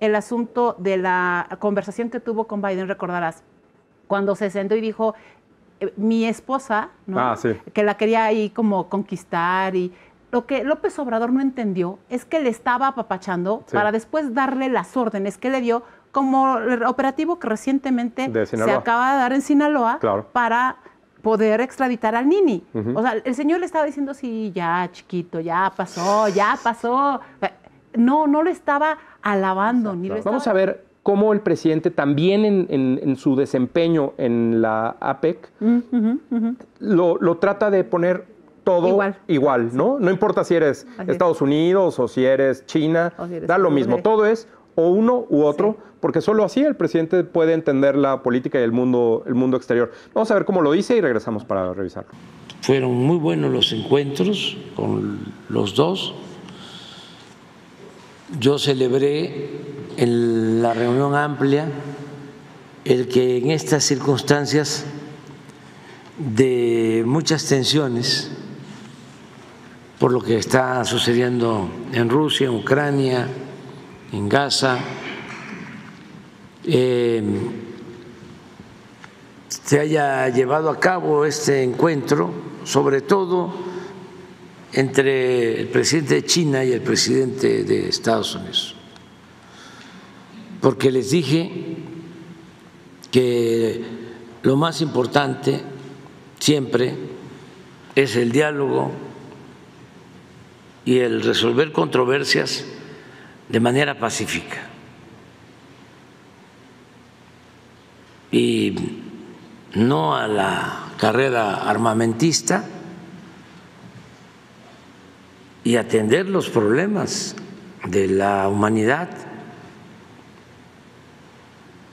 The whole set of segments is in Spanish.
el asunto de la conversación que tuvo con Biden, recordarás, cuando se sentó y dijo, eh, mi esposa, ¿no? Ah, que la quería ahí como conquistar y lo que López Obrador no entendió es que le estaba apapachando para después darle las órdenes que le dio como el operativo que recientemente se acaba de dar en Sinaloa para poder extraditar al Nini. O sea, el señor le estaba diciendo, sí, ya, chiquito, ya pasó, ya pasó. No, no lo estaba alabando. Ni Vamos a ver cómo el presidente también en, su desempeño en la APEC mm, Lo, trata de poner todo igual, ¿no? No importa si eres Estados Unidos o si eres China, da lo mismo. Todo es o uno u otro, porque solo así el presidente puede entender la política y mundo, el mundo exterior. Vamos a ver cómo lo dice y regresamos para revisarlo. Fueron muy buenos los encuentros con los dos yo celebré en la reunión amplia el que en estas circunstancias de muchas tensiones, por lo que está sucediendo en Rusia, en Ucrania, en Gaza, eh, se haya llevado a cabo este encuentro, sobre todo entre el presidente de China y el presidente de Estados Unidos, porque les dije que lo más importante siempre es el diálogo y el resolver controversias de manera pacífica. Y no a la carrera armamentista, y atender los problemas de la humanidad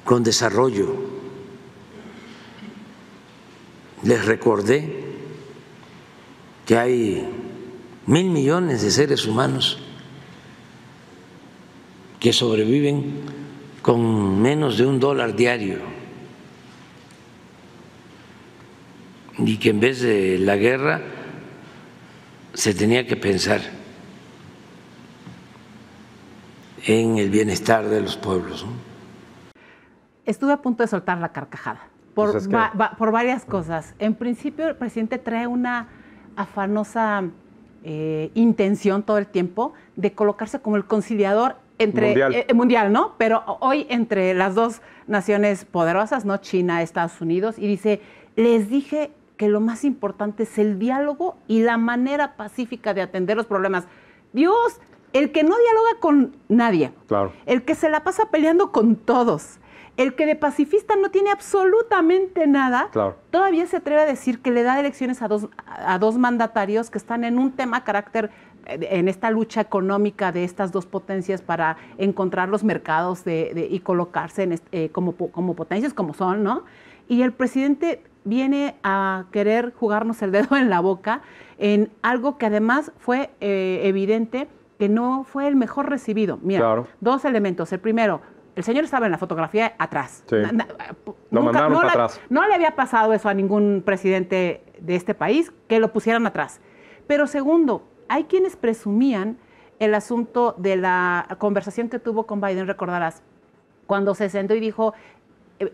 con desarrollo. Les recordé que hay mil millones de seres humanos que sobreviven con menos de un dólar diario y que en vez de la guerra se tenía que pensar en el bienestar de los pueblos. Estuve a punto de soltar la carcajada por, pues por varias cosas. En principio, el presidente trae una afanosa eh, intención todo el tiempo de colocarse como el conciliador entre mundial. Eh, mundial. ¿no? Pero hoy entre las dos naciones poderosas, ¿no? China, Estados Unidos, y dice, les dije que lo más importante es el diálogo y la manera pacífica de atender los problemas. Dios, el que no dialoga con nadie, el que se la pasa peleando con todos, el que de pacifista no tiene absolutamente nada, todavía se atreve a decir que le da elecciones a dos, a dos mandatarios que están en un tema carácter eh, en esta lucha económica de estas dos potencias para encontrar los mercados de, y colocarse eh, como, como potencias como son, ¿no? Y el presidente viene a querer jugarnos el dedo en la boca en algo que además fue eh, evidente que no fue el mejor recibido. Mira, dos elementos. El primero, el señor estaba en la fotografía atrás. atrás. No le había pasado eso a ningún presidente de este país, que lo pusieran atrás. Pero segundo, hay quienes presumían el asunto de la conversación que tuvo con Biden, recordarás, cuando se sentó y dijo,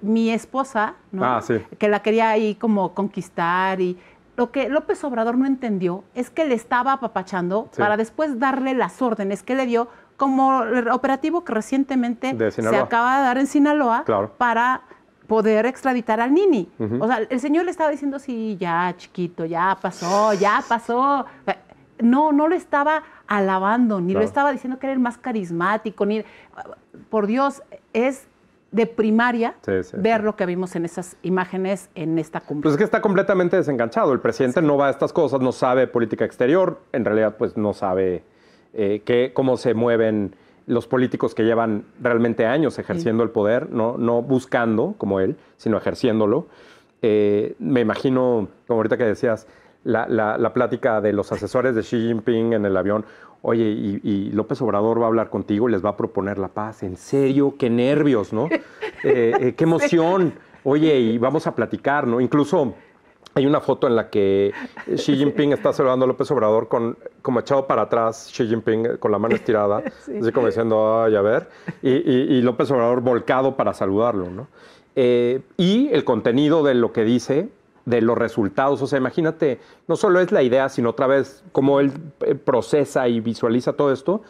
mi esposa, ¿no? Ah, que la quería ahí como conquistar y lo que López Obrador no entendió es que le estaba apapachando para después darle las órdenes que le dio como el operativo que recientemente se acaba de dar en Sinaloa para poder extraditar al Nini. O sea, el señor le estaba diciendo, sí, ya, chiquito, ya pasó, ya pasó. No, no lo estaba alabando, ni lo estaba diciendo que era el más carismático, ni... Por Dios, es de primaria ver lo que vimos en esas imágenes en esta cumbre. Pues es que está completamente desenganchado. El presidente no va a estas cosas, no sabe política exterior, en realidad pues no sabe eh, cómo se mueven los políticos que llevan realmente años ejerciendo el poder, ¿no? no buscando como él, sino ejerciéndolo. Eh, me imagino, como ahorita que decías, la, la, la, plática de los asesores de Xi Jinping en el avión oye, y, López Obrador va a hablar contigo y les va a proponer la paz. En serio, qué nervios, ¿no? Eh, eh, qué emoción. Oye, y vamos a platicar, ¿no? Incluso hay una foto en la que Xi Jinping está saludando a López Obrador con, como echado para atrás, Xi Jinping eh, con la mano estirada, así como diciendo, ay, a ver, y, López Obrador volcado para saludarlo, ¿no? y el contenido de lo que dice de los resultados. O sea, imagínate, no solo es la idea, sino otra vez cómo él eh, procesa y visualiza todo esto.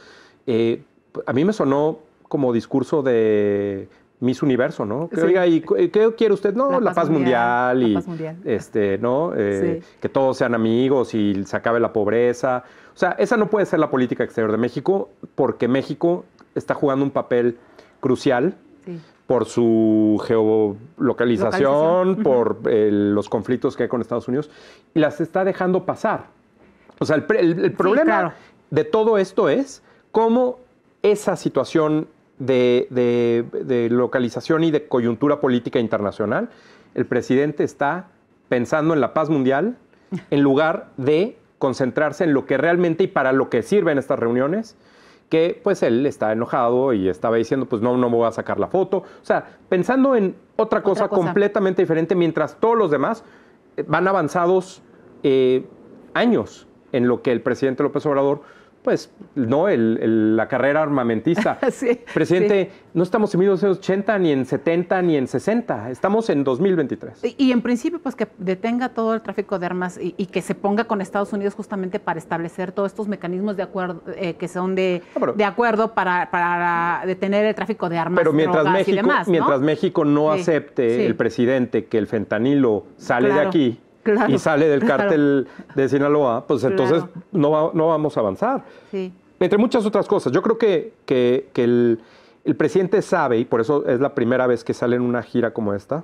Eh, a mí me sonó como discurso de Miss Universo, ¿no? Que, ¿y qué quiere usted? No, la, paz, mundial, y este, ¿no? Eh, que todos sean amigos y se acabe la pobreza. O sea, esa no puede ser la política exterior de México porque México está jugando un papel crucial. Sí por su geolocalización, por eh, los conflictos que hay con Estados Unidos, y las está dejando pasar. O sea, el, problema de todo esto es cómo esa situación de, de, localización y de coyuntura política internacional, el presidente está pensando en la paz mundial en lugar de concentrarse en lo que realmente y para lo que sirven estas reuniones, que pues él está enojado y estaba diciendo, pues no, no me voy a sacar la foto. O sea, pensando en otra cosa, completamente diferente, mientras todos los demás eh, van avanzados eh, años en lo que el presidente López Obrador pues no, el, la carrera armamentista. Presidente, no estamos en 1980, ni en 70, ni en 60, estamos en 2023. Y, en principio, pues que detenga todo el tráfico de armas y, que se ponga con Estados Unidos justamente para establecer todos estos mecanismos de acuerdo, eh, que son de, ah, acuerdo para, detener el tráfico de armas. Pero mientras, México, y demás, ¿no? mientras México no acepte el presidente que el fentanilo sale de aquí y sale del cártel de Sinaloa, pues entonces no, vamos a avanzar. Entre muchas otras cosas, yo creo que, que, el, el, presidente sabe, y por eso es la primera vez que sale en una gira como esta,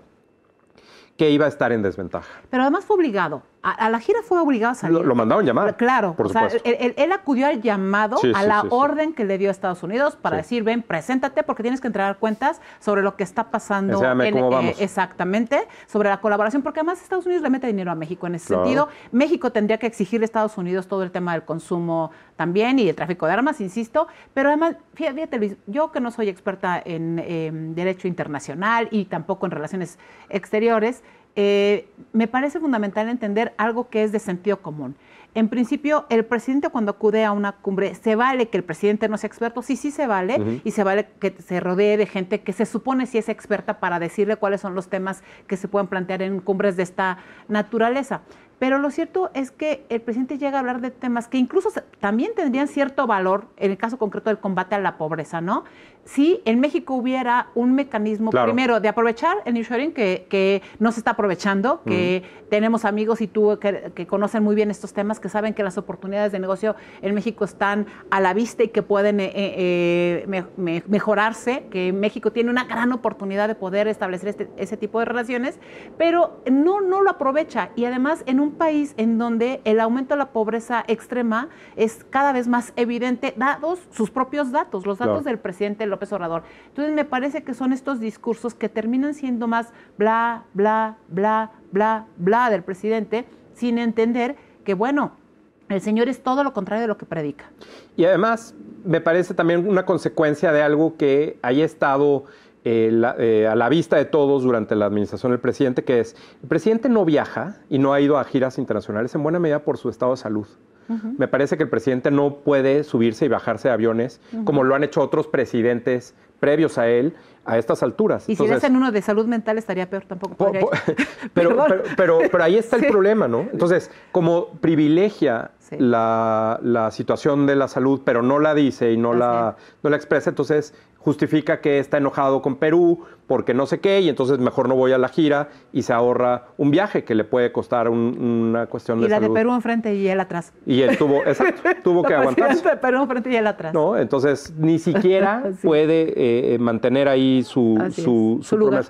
que iba a estar en desventaja. Pero además fue obligado. A, la gira fue obligado a salir. Lo, mandaron llamar. Claro. Por o él, acudió al llamado, a la orden que le dio a Estados Unidos para decir, ven, preséntate porque tienes que entregar cuentas sobre lo que está pasando. Eh, exactamente, sobre la colaboración, porque además Estados Unidos le mete dinero a México en ese sentido. México tendría que exigirle a Estados Unidos todo el tema del consumo también y el tráfico de armas, insisto. Pero además, fíjate Luis, yo que no soy experta en derecho internacional y tampoco en relaciones exteriores, eh, me parece fundamental entender algo que es de sentido común. En principio, el presidente cuando acude a una cumbre, se vale que el presidente no sea experto, sí, sí se vale, y se vale que se rodee de gente que se supone si es experta para decirle cuáles son los temas que se pueden plantear en cumbres de esta naturaleza. Pero lo cierto es que el presidente llega a hablar de temas que incluso también tendrían cierto valor, en el caso concreto del combate a la pobreza, ¿no? Si en México hubiera un mecanismo, primero, de aprovechar el new que, que no se está aprovechando, que tenemos amigos y tú que, conocen muy bien estos temas, que saben que las oportunidades de negocio en México están a la vista y que pueden eh, eh, eh, mejorarse, que México tiene una gran oportunidad de poder establecer este, ese tipo de relaciones, pero no, no lo aprovecha y además en un país en donde el aumento de la pobreza extrema es cada vez más evidente, dados sus propios datos, los datos del presidente López Obrador. Entonces me parece que son estos discursos que terminan siendo más bla, bla, bla, bla, bla del presidente, sin entender que, bueno, el Señor es todo lo contrario de lo que predica. Y además, me parece también una consecuencia de algo que haya estado eh, eh, a la vista de todos durante la administración del presidente, que es, el presidente no viaja y no ha ido a giras internacionales en buena medida por su estado de salud. Me parece que el presidente no puede subirse y bajarse de aviones como lo han hecho otros presidentes previos a él a estas alturas. Y si eres en uno de salud mental estaría peor tampoco. pero, pero, pero, ahí está el problema, ¿no? Entonces, como privilegia la, la, situación de la salud, pero no la dice y no la, la expresa, entonces justifica que está enojado con Perú porque no sé qué y entonces mejor no voy a la gira y se ahorra un viaje que le puede costar una cuestión de salud. Y la de Perú enfrente y él atrás. Y él tuvo, exacto, tuvo la que aguantar. Perú enfrente y él atrás. No, entonces ni siquiera puede eh, eh, mantener ahí su, su, su, su, lugar.